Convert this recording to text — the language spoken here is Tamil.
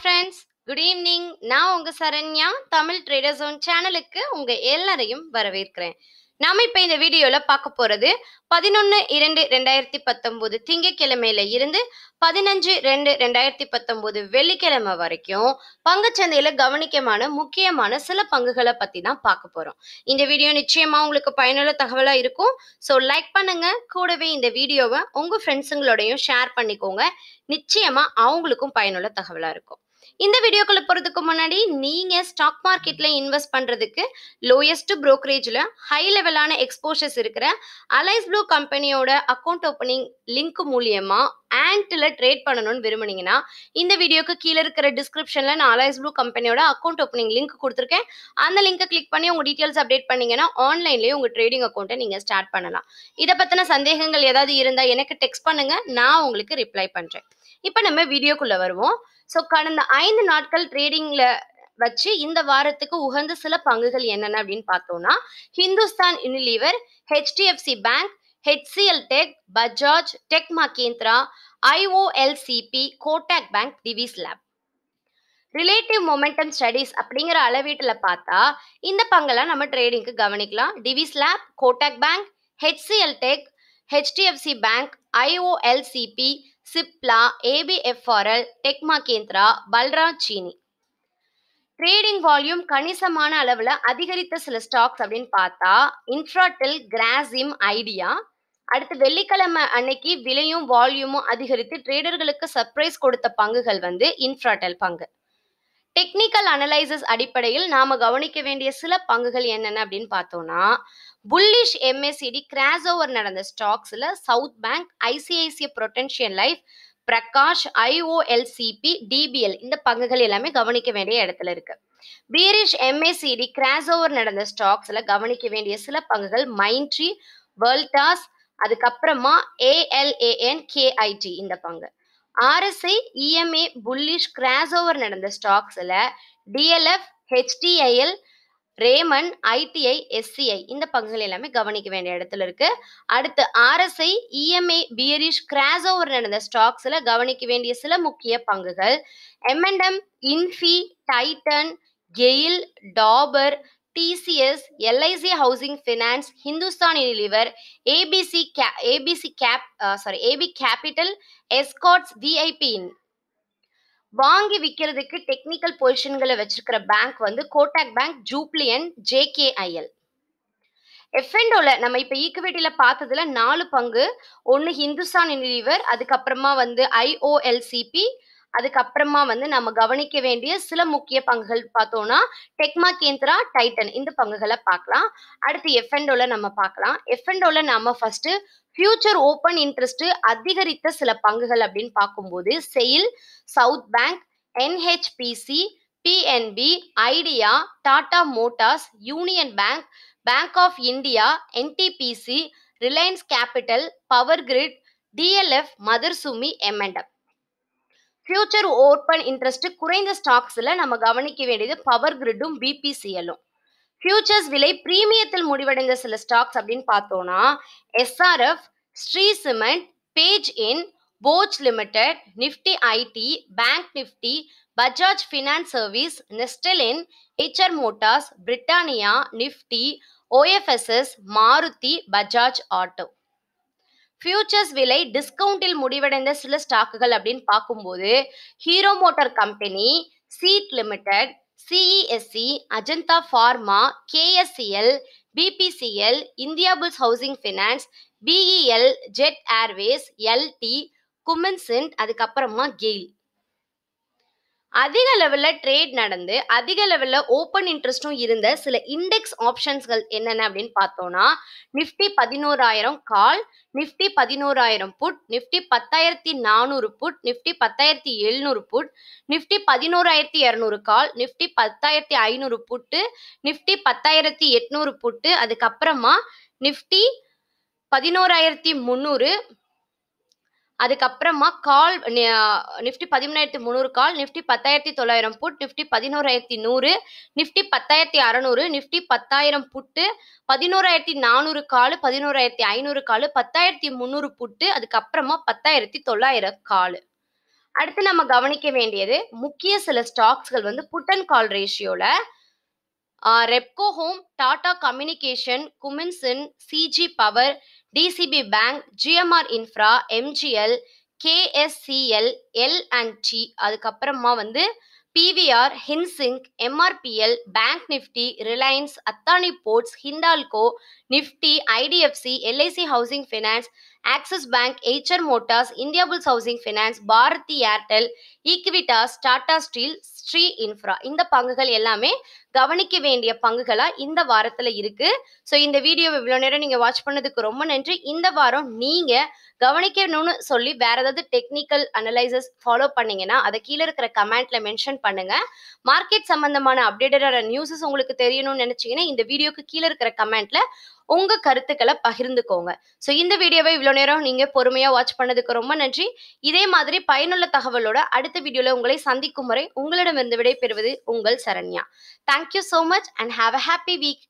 ஃப்ரெண்ட்ஸ் குட் ஈவினிங் நான் உங்க சரண்யா தமிழ் ட்ரேடர் ஜோன் சேனலுக்கு உங்க எல்லாரையும் வரவேற்கிறேன் நாம இப்ப இந்த வீடியோல பார்க்க போறது பதினொன்னு இரண்டு ரெண்டாயிரத்தி பத்தொன்பது திங்கக்கிழமையில இருந்து பதினஞ்சு ரெண்டு ரெண்டாயிரத்தி பத்தொன்பது வெள்ளிக்கிழமை வரைக்கும் பங்குச்சந்தையில கவனிக்கமான முக்கியமான சில பங்குகளை பத்தி தான் பார்க்க போறோம் இந்த வீடியோ நிச்சயமா உங்களுக்கு பயனுள்ள தகவலா இருக்கும் ஸோ லைக் பண்ணுங்க கூடவே இந்த வீடியோவை உங்க ஃப்ரெண்ட்ஸுங்களோடையும் ஷேர் பண்ணிக்கோங்க நிச்சயமா அவங்களுக்கும் பயனுள்ள தகவலா இருக்கும் இந்த வீடியோக்குள்ள போகிறதுக்கு முன்னாடி நீங்கள் ஸ்டாக் மார்க்கெட்டில் இன்வெஸ்ட் பண்ணுறதுக்கு லோயஸ்ட் ப்ரோக்கரேஜில் ஹை லெவலான எக்ஸ்போஷர்ஸ் இருக்கிற அலைஸ் ப்ளூ கம்பெனியோட அக்கௌண்ட் ஓப்பனிங் லிங்க் மூலியமாக ஆண்டில் ட்ரேட் பண்ணணும்னு விரும்புனீங்கன்னா இந்த வீடியோக்கு கீழே இருக்கிற டிஸ்கிரிப்ஷனில் நான் அலைஸ் ப்ளூ கம்பெனியோட அக்கௌண்ட் ஓப்பனிங் லிங்க் கொடுத்துருக்கேன் அந்த லிங்கை கிளிக் பண்ணி உங்கள் டீட்டெயில்ஸ் அப்டேட் பண்ணீங்கன்னா ஆன்லைன்லேயே உங்கள் ட்ரேடிங் அக்கௌண்ட்டை நீங்கள் ஸ்டார்ட் பண்ணலாம் இதை பற்றின சந்தேகங்கள் ஏதாவது இருந்தால் எனக்கு டெக்ஸ்ட் பண்ணுங்கள் நான் உங்களுக்கு ரிப்ளை பண்ணுறேன் இப்போ நம்ம வீடியோக்குள்ளே வருவோம் ஸோ கடந்த ஐந்து நாட்கள் ட்ரேடிங்ல வச்சு இந்த வாரத்துக்கு உகந்த சில பங்குகள் என்னென்ன அப்படின்னு பார்த்தோம்னா Hindustan Unilever HDFC Bank HCL Tech Bajaj Tech Mahindra IOLCP Kotak Bank Divi's Lab relative momentum studies அப்படிங்கிற அளவீட்டில் பார்த்தா இந்த பங்கெல்லாம் நம்ம ட்ரேடிங்க்கு கவனிக்கலாம் Divi's Lab Kotak Bank HCL Tech HDFC Bank IOLCP Cipla ABFRL TechM ಕೇಂದ್ರ பல்ராஜ் சீனி ட்ரேடிங் வால்யூம் கணிசமான அளவில் அதிகரித்த சில ஸ்டாக்ஸ் அப்படின்னு பார்த்தா இன்ஃப்ராடெல் கிராசிம் ஐடியா அடுத்து வெள்ளிக்கிழமை அன்னைக்கு விலையும் வால்யூமும் அதிகரித்து ட்ரேடர்களுக்கு சர்ப்ரைஸ் கொடுத்த பங்குகள் வந்து இன்ஃப்ராடெல் பங்கு டெக்னிக்கல் அனலைசஸ் அடிப்படையில் நாம கவனிக்க வேண்டிய சில பங்குகள் என்னென்ன அப்படின்னு பார்த்தோம்னா புல்லிஷ் எம்ஏசிடி கிராஸ் ஓவர் நடந்த ஸ்டாக்ஸில் South Bank ICICI Prudential Life Prakash IOLCP DBL இந்த பங்குகள் எல்லாமே கவனிக்க வேண்டிய இடத்துல இருக்கு பீரிஷ் எம்ஏசிடி கிராஸ் ஓவர் நடந்த ஸ்டாக்ஸ்ல கவனிக்க வேண்டிய சில பங்குகள் மைண்ட்ரி வேர்ல்டாஸ் அதுக்கப்புறமா ஏஎல்ஏஎன் கேஐடி இந்த பங்கு RSI EMA bullish cross over நடந்த ஸ்டாக்ஸ்ல DLF HDIL Raymond ITI SCI இந்த பங்குகள் எல்லாமே கவனிக்க வேண்டிய இடத்துல இருக்கு அடுத்து RSI EMI bearish cross over நடந்த ஸ்டாக்ஸ்ல கவனிக்க வேண்டிய சில முக்கிய பங்குகள் MNM Infy Titan GAIL Dabur TCS LIC Housing Finance Hindustan Unilever ABC K ABC Cap sorry AB Capital Escorts VIP வாங்கி விற்கிறதுக்கு டெக்னிக்கல் பொசிஷன்களை வச்சிருக்கிற பேங்க் வந்து கோட்டாக் பேங்க் ஜூப்ளியன் ஜேகேஐஎல் எஃப்என்டோல நம்ம இப்போ ஈக்குவிட்டியில பார்த்ததுல நாலு பங்கு ஒன்று ஹிந்துஸ்தான் யூனிலிவர் அதுக்கப்புறமா வந்து ஐஓஎல்சிபி அதுக்கப்புறமா வந்து நம்ம கவனிக்க வேண்டிய சில முக்கிய பங்குகள் பார்த்தோம்னா டெக்மா கேந்திரா டைட்டன் இந்த பங்குகளை பார்க்கலாம் அடுத்து எஃப்என்டோல நம்ம பார்க்கலாம் எஃப்என்டோல நம்ம ஃபர்ஸ்ட் ஃபியூச்சர் ஓப்பன் இன்ட்ரெஸ்ட் அதிகரித்த சில பங்குகள் அப்படின்னு பார்க்கும்போது SAIL South Bank NHPC PNB Idea Tata Motors Union Bank Bank of India NTPC Reliance Capital Power Grid DLF Motherson Sumi எம்என்டப் ஃபியூச்சர் ஓப்பன் இன்ட்ரெஸ்ட் குறைந்த ஸ்டாக்ஸில் நம்ம கவனிக்க வேண்டியது பவர் கிரிடும் பிபிசிஎலும் ஃபியூச்சர்ஸ் விலை பிரீமியத்தில் முடிவடைந்த சில ஸ்டாக்ஸ் அப்படின்னு பார்த்தோம்னா எஸ்ஆர்எஃப் ஸ்ரீ சிமெண்ட் பேஜ் இன் போஜ் Limited Nifty IT Bank Nifty Bajaj Finance Service நெஸ்டலின் ஹெச்ஆர் Motors Britannia Nifty OFSS Maruti Bajaj Auto futures விலை டிஸ்கவுண்டில் முடிவடைந்த சில ஸ்டாக்குகள் அப்படின்னு பார்க்கும்போது Hero Motor Company Ceat Limited CESC Ajanta Pharma KSCL BPCL Indiabulls Housing Finance BEL Jet Airways LT குமின்சென்ட் அதுக்கப்புறமா கெயில் அதிக லெவலில் ட்ரேட் நடந்து அதிக லெவலில் ஓப்பன் இன்ட்ரெஸ்ட்டும் இருந்த சில இண்டெக்ஸ் ஆப்ஷன்ஸ்கள் என்னென்ன அப்படின்னு பார்த்தோன்னா நிஃப்டி பதினோராயிரம் கால் நிஃப்டி பதினோராயிரம் புட் நிஃப்டி பத்தாயிரத்தி நானூறு புட் நிஃப்டி பத்தாயிரத்தி எழுநூறு புட் நிஃப்டி பதினோராயிரத்தி இரநூறு கால் நிஃப்டி பத்தாயிரத்தி ஐநூறு புட்டு நிஃப்டி பத்தாயிரத்தி எட்நூறு புட்டு அதுக்கப்புறமா நிஃப்டி பதினோராயிரத்தி முந்நூறு அதுக்கப்புறமா கால் நிஃப்டி பதிமூணாயிரத்தி முந்நூறு கால் நிஃப்டி பத்தாயிரத்தி தொள்ளாயிரம் புட் நிஃப்டி பதினோராயிரத்தி நூறு நிஃப்டி பத்தாயிரத்தி அறநூறு நிஃப்டி பத்தாயிரம் புட்டு பதினோராயிரத்தி நானூறு காலு பதினோராயிரத்தி ஐநூறு காலு பத்தாயிரத்தி முந்நூறு புட்டு அதுக்கப்புறமா பத்தாயிரத்தி தொள்ளாயிரம் காலு அடுத்து நம்ம கவனிக்க வேண்டியது முக்கிய சில ஸ்டாக்ஸ்கள் வந்து புட் அண்ட் கால் ரேஷியோவில் ரெப்கோ ஹோம் டாடா கம்யூனிகேஷன் குமின்சன் CG Power DCB Bank GMR Infra MGL KSCL L and T அதுக்கப்புறமா வந்து பிவிஆர் ஹின்சிங்க் MRPL Bank Nifty Reliance Adani Ports Hindalco Nifty IDFC LIC Housing Finance Axis Bank Eicher Motors Indiabulls Housing Finance Bharti Airtel Equitas Tata Steel Shree Infra இந்த பங்குகள் எல்லாமே கவனிக்க வேண்டிய பங்குகளா இந்த வாரத்துல இருக்கு ஸோ இந்த வீடியோ இவ்வளவு நேரம் நீங்க வாட்ச் பண்ணதுக்கு ரொம்ப நன்றி இந்த வாரம் நீங்க கவனிக்கணும்னு சொல்லி வேற ஏதாவது டெக்னிக்கல் அனலைசஸ் ஃபாலோ பண்ணீங்கன்னா அதை கீழே இருக்கிற கமெண்ட்ல மென்ஷன் பண்ணுங்க மார்க்கெட் சம்பந்தமான அப்டேட்டடான நியூஸஸ் உங்களுக்கு தெரியணும்னு நினைச்சீங்கன்னா இந்த வீடியோக்கு கீழே இருக்கிற கமெண்ட்ல உங்க கருத்துக்களை பகிர்ந்துக்கோங்க ஸோ இந்த வீடியோவை இவ்வளோ நேரம் நீங்க பொறுமையா வாட்ச் பண்ணதுக்கு ரொம்ப நன்றி இதே மாதிரி பயனுள்ள தகவலோட அடுத்த வீடியோல உங்களை சந்திக்கும் முறை உங்களிடமிருந்து விடை பெறுவது உங்கள் Saranya thank you so much and have a happy week